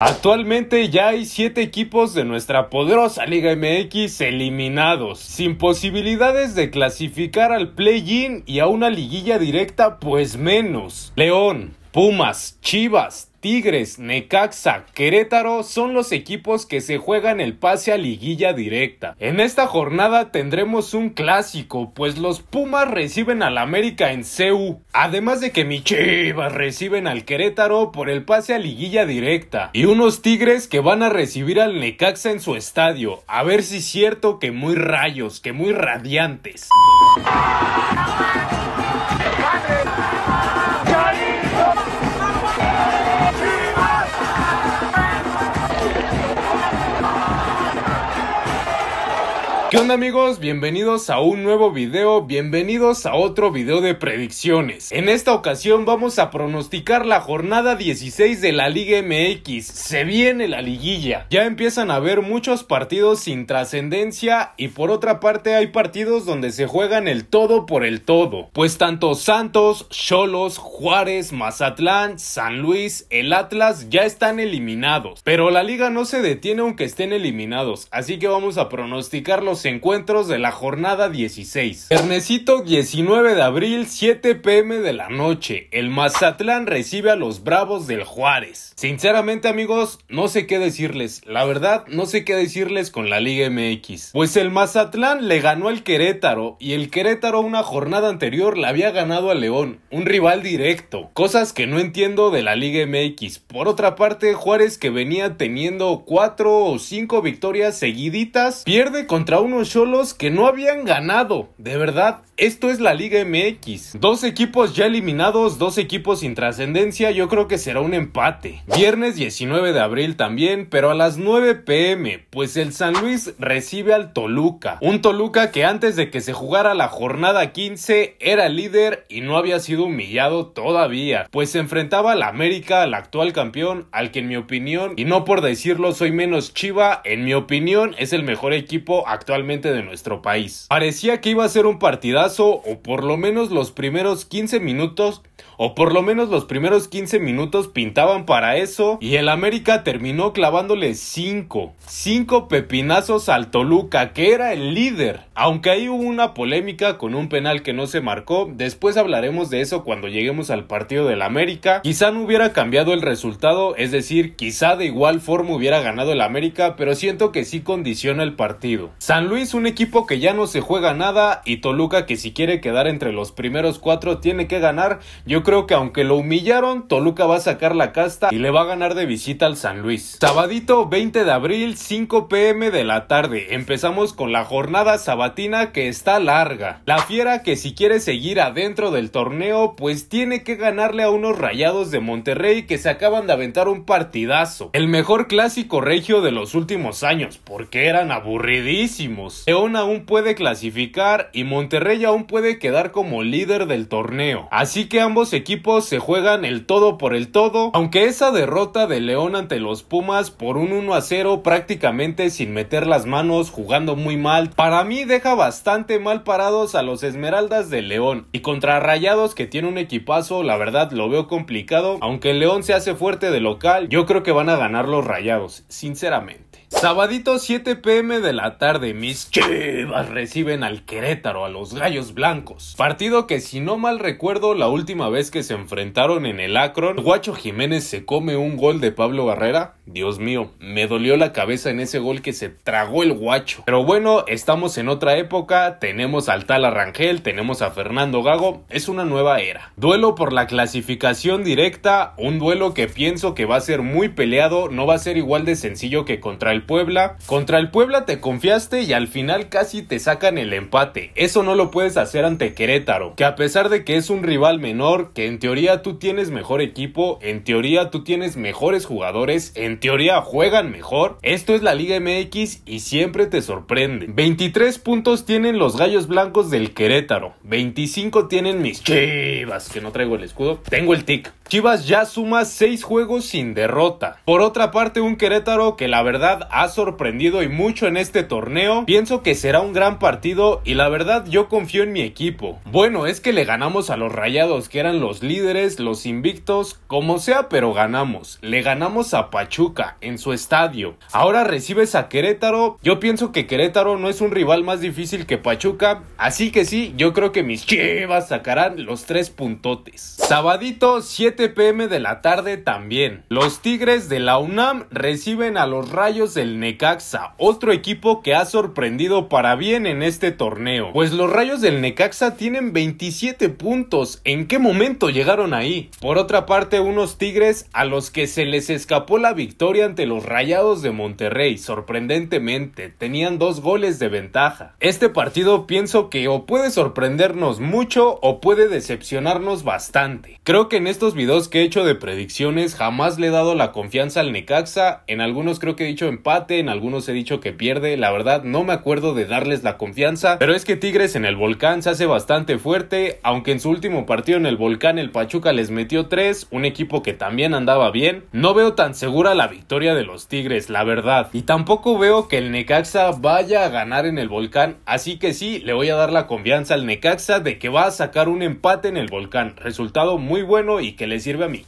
Actualmente ya hay 7 equipos de nuestra poderosa Liga MX eliminados, sin posibilidades de clasificar al play-in y a una liguilla directa pues menos. León, Pumas, Chivas, Tigres, Necaxa, Querétaro son los equipos que se juegan el pase a liguilla directa. En esta jornada tendremos un clásico, pues los Pumas reciben al América en CEU, además de que mi reciben al Querétaro por el pase a liguilla directa, y unos Tigres que van a recibir al Necaxa en su estadio, a ver si es cierto que muy rayos, que muy radiantes. ¿Qué amigos? Bienvenidos a un nuevo video, bienvenidos a otro video de predicciones. En esta ocasión vamos a pronosticar la jornada 16 de la Liga MX. Se viene la liguilla. Ya empiezan a haber muchos partidos sin trascendencia y por otra parte hay partidos donde se juegan el todo por el todo. Pues tanto Santos, Cholos, Juárez, Mazatlán, San Luis, el Atlas ya están eliminados. Pero la liga no se detiene aunque estén eliminados, así que vamos a pronosticarlos encuentros de la jornada 16. Viernesito 19 de abril, 7 pm de la noche. El Mazatlán recibe a los Bravos del Juárez. Sinceramente, amigos, no sé qué decirles. La verdad, no sé qué decirles con la Liga MX. Pues el Mazatlán le ganó al Querétaro y el Querétaro una jornada anterior le había ganado al León, un rival directo. Cosas que no entiendo de la Liga MX. Por otra parte, Juárez que venía teniendo 4 o 5 victorias seguiditas, pierde contra uno Solos que no habían ganado. De verdad, esto es la Liga MX. Dos equipos ya eliminados, dos equipos sin trascendencia, yo creo que será un empate. Viernes 19 de abril también, pero a las 9 pm, pues el San Luis recibe al Toluca. Un Toluca que antes de que se jugara la jornada 15 era líder y no había sido humillado todavía, pues se enfrentaba al América, al actual campeón, al que en mi opinión, y no por decirlo soy menos chiva, en mi opinión es el mejor equipo actual de nuestro país. Parecía que iba a ser un partidazo o por lo menos los primeros 15 minutos o por lo menos los primeros 15 minutos pintaban para eso, y el América terminó clavándole 5, 5 pepinazos al Toluca, que era el líder. Aunque ahí hubo una polémica con un penal que no se marcó, después hablaremos de eso cuando lleguemos al partido del América. Quizá no hubiera cambiado el resultado, es decir, quizá de igual forma hubiera ganado el América, pero siento que sí condiciona el partido. San Luis, un equipo que ya no se juega nada, y Toluca que si quiere quedar entre los primeros cuatro tiene que ganar, yo creo que aunque lo humillaron, Toluca va a sacar la casta y le va a ganar de visita al San Luis. Sabadito 20 de abril, 5 pm de la tarde. Empezamos con la jornada sabatina que está larga. La fiera que si quiere seguir adentro del torneo, pues tiene que ganarle a unos rayados de Monterrey que se acaban de aventar un partidazo. El mejor clásico regio de los últimos años, porque eran aburridísimos. León aún puede clasificar y Monterrey aún puede quedar como líder del torneo. Así que ambos se equipos se juegan el todo por el todo, aunque esa derrota de León ante los Pumas por un 1 a 0 prácticamente sin meter las manos, jugando muy mal, para mí deja bastante mal parados a los Esmeraldas de León y contra Rayados que tiene un equipazo, la verdad lo veo complicado, aunque León se hace fuerte de local, yo creo que van a ganar los Rayados, sinceramente. Sabadito 7 pm de la tarde, mis chivas reciben al Querétaro, a los Gallos Blancos. Partido que si no mal recuerdo, la última vez que se enfrentaron en el Akron, Guacho Jiménez se come un gol de Pablo Barrera. Dios mío, me dolió la cabeza en ese gol que se tragó el guacho. Pero bueno, estamos en otra época, tenemos al tal Arrangel, tenemos a Fernando Gago, es una nueva era. Duelo por la clasificación directa, un duelo que pienso que va a ser muy peleado, no va a ser igual de sencillo que contra el Puebla. Contra el Puebla te confiaste y al final casi te sacan el empate. Eso no lo puedes hacer ante Querétaro, que a pesar de que es un rival menor, que en teoría tú tienes mejor equipo, en teoría tú tienes mejores jugadores, en teoría juegan mejor. Esto es la Liga MX y siempre te sorprende. 23 puntos tienen los Gallos Blancos del Querétaro, 25 tienen mis Chivas, que no traigo el escudo, tengo el tic. Chivas ya suma 6 juegos sin derrota. Por otra parte, un Querétaro que la verdad ha sorprendido y mucho en este torneo. Pienso que será un gran partido y la verdad yo confío en mi equipo. Bueno, es que le ganamos a los Rayados que eran los líderes, los invictos, como sea, pero ganamos. Le ganamos a Pachuca en su estadio. Ahora recibes a Querétaro. Yo pienso que Querétaro no es un rival más difícil que Pachuca, así que sí, yo creo que mis Chivas sacarán los 3 puntotes. Sabadito 7 pm de la tarde también. Los Tigres de la UNAM reciben a los Rayos del Necaxa, otro equipo que ha sorprendido para bien en este torneo. Pues los Rayos del Necaxa tienen 27 puntos. ¿En qué momento llegaron ahí? Por otra parte, unos Tigres a los que se les escapó la victoria ante los Rayados de Monterrey, sorprendentemente, tenían dos goles de ventaja. Este partido pienso que o puede sorprendernos mucho o puede decepcionarnos bastante. Creo que en estos videos que he hecho de predicciones jamás le he dado la confianza al Necaxa. En algunos creo que he dicho empate, en algunos he dicho que pierde. La verdad no me acuerdo de darles la confianza. Pero es que Tigres en el volcán se hace bastante fuerte. Aunque en su último partido en el volcán el Pachuca les metió 3. Un equipo que también andaba bien. No veo tan segura la victoria de los Tigres, la verdad. Y tampoco veo que el Necaxa vaya a ganar en el volcán. Así que sí, le voy a dar la confianza al Necaxa de que va a sacar un empate en el volcán. Resultado muy bueno y que le sirve a mis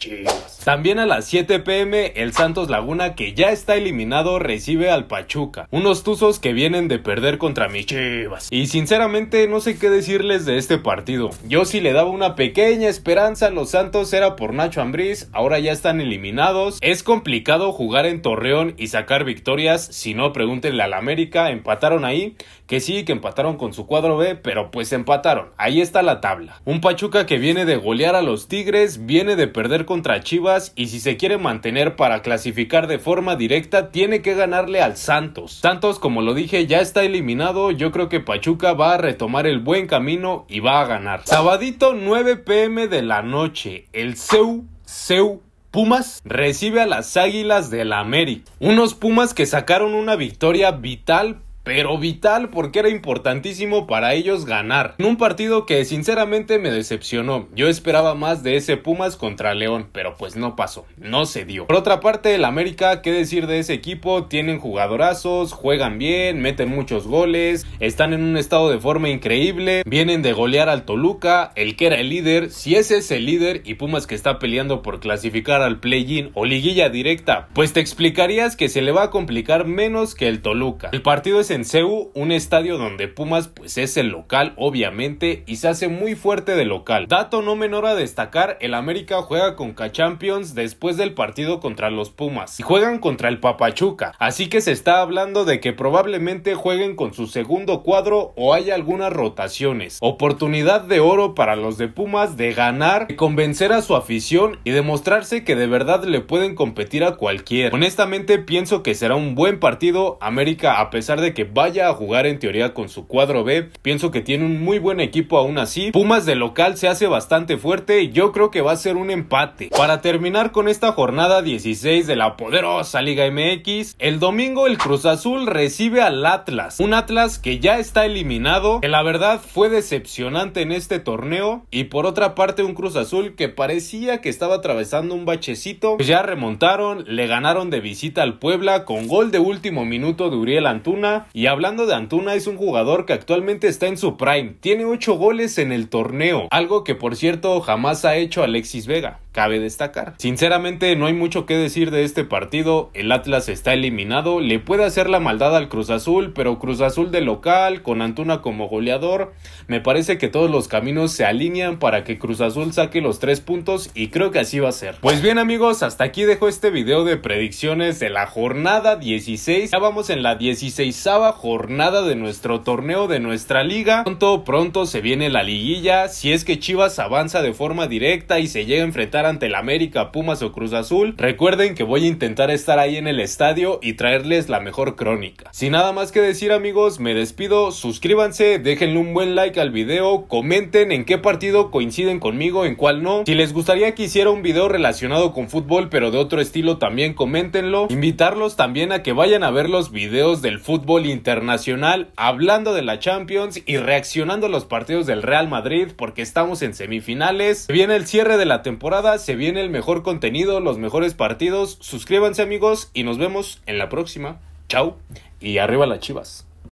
También a las 7 pm, el Santos Laguna, que ya está eliminado, recibe al Pachuca. Unos tuzos que vienen de perder contra mis chivas. Y sinceramente, no sé qué decirles de este partido. Yo sí si le daba una pequeña esperanza a los Santos, era por Nacho Ambriz, ahora ya están eliminados. Es complicado jugar en Torreón y sacar victorias, si no pregúntenle al América, empataron ahí, que sí, que empataron con su cuadro B, pero pues empataron. Ahí está la tabla. Un Pachuca que viene de golear a los Tigres, viene de de perder contra Chivas y si se quiere mantener para clasificar de forma directa tiene que ganarle al Santos. Santos, como lo dije, ya está eliminado, yo creo que Pachuca va a retomar el buen camino y va a ganar. Sabadito 9 pm de la noche, el Seu Seu Pumas recibe a las Águilas del la América. Unos Pumas que sacaron una victoria vital pero vital porque era importantísimo para ellos ganar. En un partido que sinceramente me decepcionó. Yo esperaba más de ese Pumas contra León, pero pues no pasó, no se dio. Por otra parte, el América, qué decir de ese equipo, tienen jugadorazos, juegan bien, meten muchos goles, están en un estado de forma increíble, vienen de golear al Toluca, el que era el líder, si ese es el líder y Pumas que está peleando por clasificar al play-in o liguilla directa, pues te explicarías que se le va a complicar menos que el Toluca. El partido es en en un estadio donde Pumas pues es el local obviamente y se hace muy fuerte de local. Dato no menor a destacar, el América juega con K-Champions después del partido contra los Pumas y juegan contra el Papachuca, así que se está hablando de que probablemente jueguen con su segundo cuadro o haya algunas rotaciones. Oportunidad de oro para los de Pumas de ganar, de convencer a su afición y demostrarse que de verdad le pueden competir a cualquier Honestamente pienso que será un buen partido América a pesar de que vaya a jugar en teoría con su cuadro B. Pienso que tiene un muy buen equipo aún así. Pumas de local se hace bastante fuerte y yo creo que va a ser un empate. Para terminar con esta jornada 16 de la poderosa Liga MX, el domingo el Cruz Azul recibe al Atlas. Un Atlas que ya está eliminado, que la verdad fue decepcionante en este torneo. Y por otra parte un Cruz Azul que parecía que estaba atravesando un bachecito. Ya remontaron, le ganaron de visita al Puebla con gol de último minuto de Uriel Antuna. Y hablando de Antuna, es un jugador que actualmente está en su prime, tiene 8 goles en el torneo, algo que por cierto jamás ha hecho Alexis Vega cabe destacar. Sinceramente no hay mucho que decir de este partido, el Atlas está eliminado, le puede hacer la maldad al Cruz Azul, pero Cruz Azul de local, con Antuna como goleador, me parece que todos los caminos se alinean para que Cruz Azul saque los tres puntos y creo que así va a ser. Pues bien amigos, hasta aquí dejo este video de predicciones de la jornada 16, ya vamos en la 16 jornada de nuestro torneo de nuestra liga, pronto pronto se viene la liguilla, si es que Chivas avanza de forma directa y se llega a enfrentar ante el América, Pumas o Cruz Azul, recuerden que voy a intentar estar ahí en el estadio y traerles la mejor crónica. Sin nada más que decir amigos, me despido, suscríbanse, déjenle un buen like al video, comenten en qué partido coinciden conmigo, en cuál no. Si les gustaría que hiciera un video relacionado con fútbol pero de otro estilo también coméntenlo. Invitarlos también a que vayan a ver los videos del fútbol internacional hablando de la Champions y reaccionando a los partidos del Real Madrid porque estamos en semifinales. Viene el cierre de la temporada se viene el mejor contenido, los mejores partidos. Suscríbanse amigos y nos vemos en la próxima. Chao y arriba las chivas.